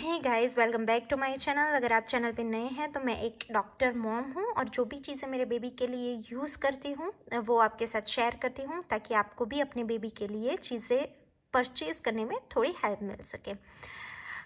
है guys welcome back to my channel अगर आप चैनल पे नए हैं तो मैं एक डॉक्टर मॉम हूँ और जो भी चीज़ें मेरे बेबी के लिए यूज़ करती हूँ वो आपके साथ शेयर करती हूँ ताकि आपको भी अपने बेबी के लिए चीज़ें परचेज़ करने में थोड़ी हेल्प मिल सके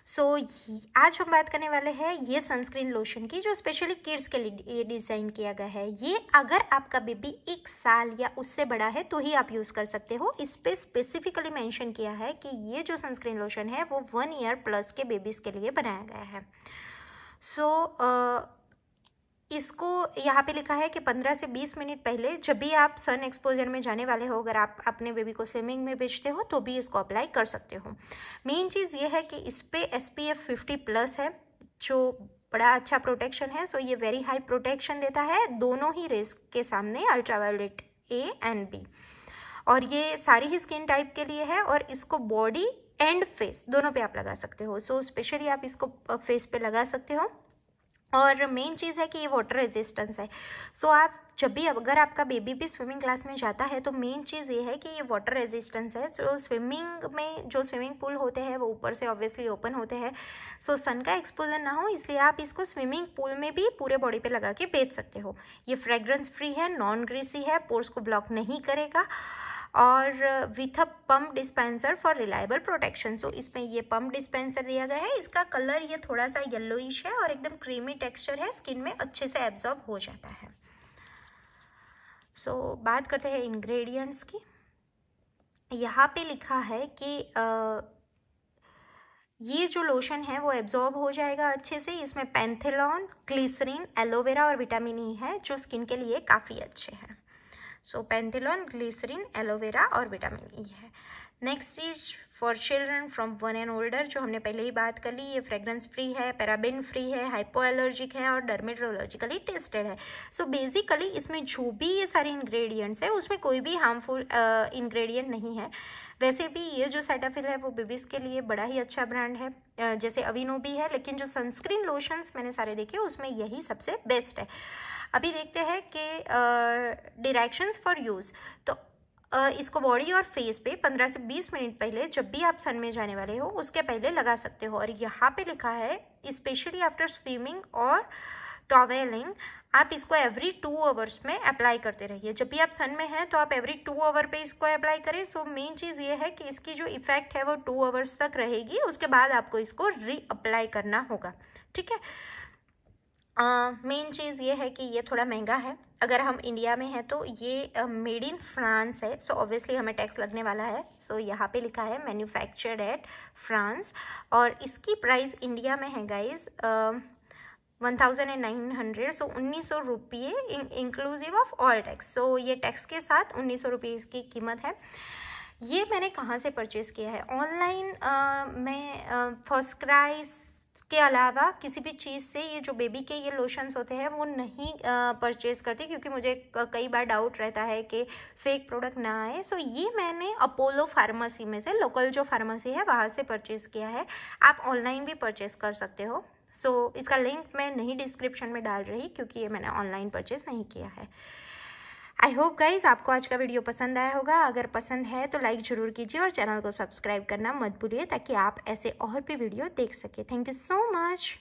सो so, आज हम बात करने वाले हैं ये सनस्क्रीन लोशन की जो स्पेशली किड्स के लिए डिज़ाइन किया गया है ये अगर आपका बेबी एक साल या उससे बड़ा है तो ही आप यूज़ कर सकते हो इस पर स्पेसिफिकली मेंशन किया है कि ये जो सनस्क्रीन लोशन है वो वन ईयर प्लस के बेबीज़ के लिए बनाया गया है सो so, uh, इसको यहाँ पे लिखा है कि 15 से 20 मिनट पहले जब भी आप सन एक्सपोजर में जाने वाले हो अगर आप अपने बेबी को स्विमिंग में बेचते हो तो भी इसको अप्लाई कर सकते हो मेन चीज़ ये है कि इस पर S P F fifty plus है जो बड़ा अच्छा प्रोटेक्शन है सो ये वेरी हाई प्रोटेक्शन देता है दोनों ही रेस के सामने अल्ट्रावाट ए एंड बी और ये सारी ही स्किन टाइप के लिए है और इसको बॉडी एंड फेस दोनों पे आप लगा सकते हो सो so, स्पेशली आप इसको फेस पे लगा सकते हो और मेन चीज़ है कि ये वाटर रेजिस्टेंस है सो so, आप जब भी अगर आपका बेबी भी स्विमिंग क्लास में जाता है तो मेन चीज़ ये है कि ये वाटर रेजिस्टेंस है सो so, स्विमिंग में जो स्विमिंग पूल होते हैं वो ऊपर से ऑब्वियसली ओपन होते हैं सो so, सन का एक्सपोजर ना हो इसलिए आप इसको स्विमिंग पूल में भी पूरे बॉडी पे लगा के बेच सकते हो ये फ्रेग्रेंस फ्री है नॉन ग्रीसी है पोर्स को ब्लॉक नहीं करेगा और with a pump dispenser for reliable protection so इसमें ये पम्प डिस्पेंसर दिया गया है इसका कलर ये थोड़ा सा येल्लोइश है और एकदम क्रीमी टेक्सचर है स्किन में अच्छे से एब्जॉर्ब हो जाता है सो so, बात करते हैं इंग्रेडिएंट्स की यहाँ पे लिखा है कि आ, ये जो लोशन है वो एब्जॉर्ब हो जाएगा अच्छे से इसमें पेंथेलॉन ग्लिसरीन एलोवेरा और विटामिन ई e है जो स्किन के लिए काफ़ी अच्छे हैं सो पेंथिलॉन ग्लिसरीन एलोवेरा और विटामिन ई e है नेक्स्ट चीज़ for children from one and older जो हमने पहले ही बात कर ली ये फ्रेग्रेंस फ्री है पैराबिन फ्री है हाइपो एलर्जिक है और डर्मेटोलॉजिकली टेस्टेड है सो so बेसिकली इसमें जो भी ये सारे इंग्रेडिएंट्स है उसमें कोई भी हार्मफुल इंग्रेडिएंट uh, नहीं है वैसे भी ये जो सेटाफिल है वो बेबीज़ के लिए बड़ा ही अच्छा ब्रांड है uh, जैसे अविनो भी है लेकिन जो सनस्क्रीन लोशंस मैंने सारे देखे उसमें यही सबसे बेस्ट है अभी देखते हैं कि डायरेक्शंस फॉर यूज़ तो इसको बॉडी और फेस पे 15 से 20 मिनट पहले जब भी आप सन में जाने वाले हो उसके पहले लगा सकते हो और यहाँ पे लिखा है स्पेशली आफ्टर स्विमिंग और टॉवेलिंग आप इसको एवरी टू आवर्स में अप्लाई करते रहिए जब भी आप सन में हैं तो आप एवरी टू आवर पे इसको अप्लाई करें सो मेन चीज़ ये है कि इसकी जो इफ़ेक्ट है वो टू आवर्स तक रहेगी उसके बाद आपको इसको रीअप्लाई करना होगा ठीक है मेन चीज़ ये है कि ये थोड़ा महंगा है अगर हम इंडिया में हैं तो ये मेड इन फ्रांस है सो so ऑब्वियसली हमें टैक्स लगने वाला है सो so यहाँ पे लिखा है मैन्युफैक्चर्ड एट फ्रांस और इसकी प्राइस इंडिया में है guys one thousand and nine hundred so उन्नीस सौ रुपये inclusive of all tax so ये टैक्स के साथ उन्नीस सौ रुपये इसकी कीमत है ये मैंने कहाँ से परचेज़ किया है ऑनलाइन uh, मैं फर्स्ट uh, क्राइस के अलावा किसी भी चीज़ से ये जो बेबी के ये लोशंस होते हैं वो नहीं परचेज करती क्योंकि मुझे कई बार डाउट रहता है कि फेक प्रोडक्ट ना आए सो ये मैंने अपोलो फार्मेसी में से लोकल जो फार्मेसी है वहाँ से परचेज़ किया है आप ऑनलाइन भी परचेज़ कर सकते हो सो so, इसका लिंक मैं नहीं डिस्क्रिप्शन में डाल रही क्योंकि ये मैंने ऑनलाइन परचेज़ नहीं किया है आई होप गाइज आपको आज का वीडियो पसंद आया होगा अगर पसंद है तो लाइक ज़रूर कीजिए और चैनल को सब्सक्राइब करना मत भूलिए ताकि आप ऐसे और भी वीडियो देख सकें थैंक यू सो मच